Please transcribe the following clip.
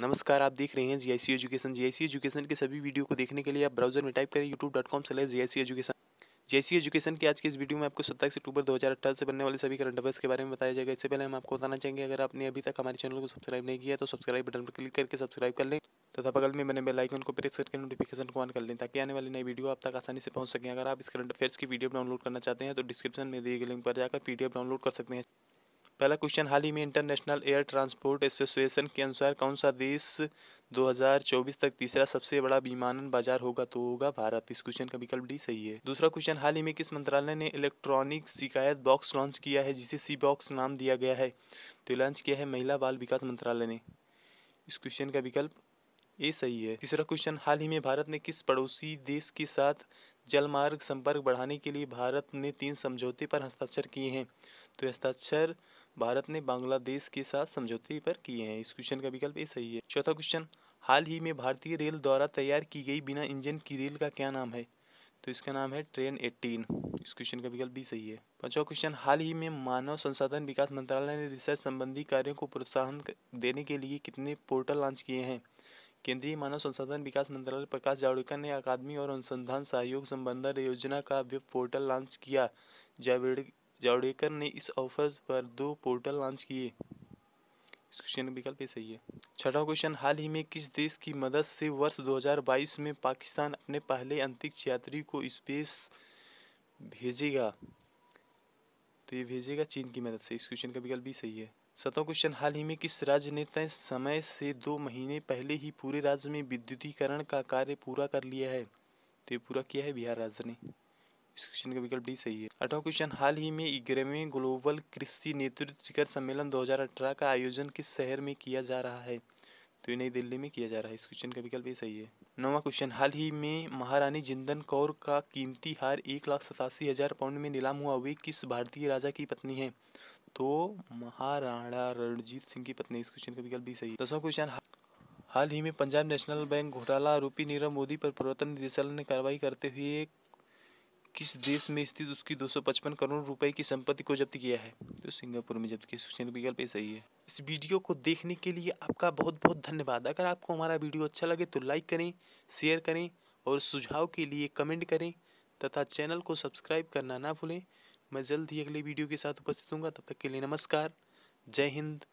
नमस्कार आप देख रहे हैं जी I C education G I C education के सभी वीडियो को देखने के लिए आप ब्राउजर में टाइप करें YouTube dot com slash G I C education G I C education के आज के इस वीडियो में आपको सत्ताईस अक्टूबर दो हज़ार अठारह से बनने वाले सभी करंट अफेयर्स के बारे में बताया जाएगा इससे पहले हम आपको बताना चाहेंगे अगर आपने अभी तक हमारे चैनल को सब्सक्राइब नहीं किया तो सब्सक्राइब बटन पर क्लिक करके सब्सक्राइब कर लें तथा बगल में मैंने बेलाइकन को प्रेस करके नोटिफिकेशन को ऑन कर लें ताकि आने वाली नई वीडियो आप तक आसानी से पहुँच सकें अगर आप इस करंट अफेयर्स की वीडियो डाउनलोड करना चाहते हैं तो डिस्क्रिप्शन में दिए गए लिंक पर जाकर पी डाउनलोड कर सकते हैं पहला क्वेश्चन हाल ही में इंटरनेशनल एयर ट्रांसपोर्ट एसोसिएशन के अनुसार कौन सा देश 2024 तक तीसरा सबसे बड़ा विमानन बाजार होगा तो होगा भारत इस क्वेश्चन का विकल्प डी सही है दूसरा क्वेश्चन हाल ही में किस मंत्रालय ने इलेक्ट्रॉनिक शिकायत बॉक्स लॉन्च किया है जिसे सी बॉक्स नाम दिया गया है तो लॉन्च किया है महिला बाल विकास मंत्रालय ने इस क्वेश्चन का विकल्प ये सही है तीसरा क्वेश्चन हाल ही में भारत ने किस पड़ोसी देश के साथ जलमार्ग संपर्क बढ़ाने के लिए भारत ने तीन समझौते पर हस्ताक्षर किए हैं तो हस्ताक्षर भारत ने बांग्लादेश के साथ समझौते पर किए हैं इस क्वेश्चन का विकल्प ये सही है चौथा क्वेश्चन हाल ही में भारतीय रेल द्वारा तैयार की गई बिना इंजन की रेल का क्या नाम है तो इसका नाम है ट्रेन एट्टीन इस क्वेश्चन का विकल्प भी सही है पांचवा क्वेश्चन हाल ही में मानव संसाधन विकास मंत्रालय ने रिसर्च संबंधी कार्यों को प्रोत्साहन देने के लिए कितने पोर्टल लॉन्च किए हैं केंद्रीय मानव संसाधन विकास मंत्रालय प्रकाश जावड़ेकर ने अकादमी और अनुसंधान सहयोग संबंधन योजना का वेब पोर्टल लॉन्च किया जावड़ेकर ने इस ऑफर पर दो पोर्टल लॉन्च किए इस क्वेश्चन का विकल्प सही है छठा क्वेश्चन हाल ही में किस देश की मदद से वर्ष 2022 में पाकिस्तान अपने पहले अंतरिक्ष यात्री को स्पेस भेजेगा तो ये भेजेगा चीन की मदद से इस क्वेश्चन का विकल्प भी सही है सतों क्वेश्चन हाल ही में किस राज्य ने तय समय से दो महीने पहले ही पूरे राज्य में विद्युतीकरण का कार्य पूरा कर लिया है तो ये पूरा किया है बिहार राज्य ने इस क्वेश्चन का विकल्प डी सही है अठवा क्वेश्चन हाल ही में ग्यारहवें ग्लोबल कृषि नेतृत्व शिखर सम्मेलन 2018 का आयोजन किस शहर में किया जा रहा है तो ये नई दिल्ली में किया जा रहा है इस क्वेश्चन का विकल्प ये सही है नौवा क्वेश्चन हाल ही में महारानी जिंदन कौर का कीमती हार एक लाख सतासी हजार पाउंड में नीलाम हुआ वे किस भारतीय राजा की पत्नी है तो महाराणा रणजीत सिंह की पत्नी इस क्वेश्चन का विकल्प भी सही दसवां क्वेश्चन हाल ही में पंजाब नेशनल बैंक घोटाला आरोपी नीरव मोदी पर प्रवर्तन निदेशालय ने कार्रवाई करते हुए किस देश में स्थित उसकी 255 करोड़ रुपए की संपत्ति को जब्त किया है तो सिंगापुर में जब्त किया सूचना विकल्प सही है इस वीडियो को देखने के लिए आपका बहुत बहुत धन्यवाद अगर आपको हमारा वीडियो अच्छा लगे तो लाइक करें शेयर करें और सुझाव के लिए कमेंट करें तथा चैनल को सब्सक्राइब करना ना भूलें मैं जल्द ही अगले वीडियो के साथ उपस्थित हूँ तब तक के लिए नमस्कार जय हिंद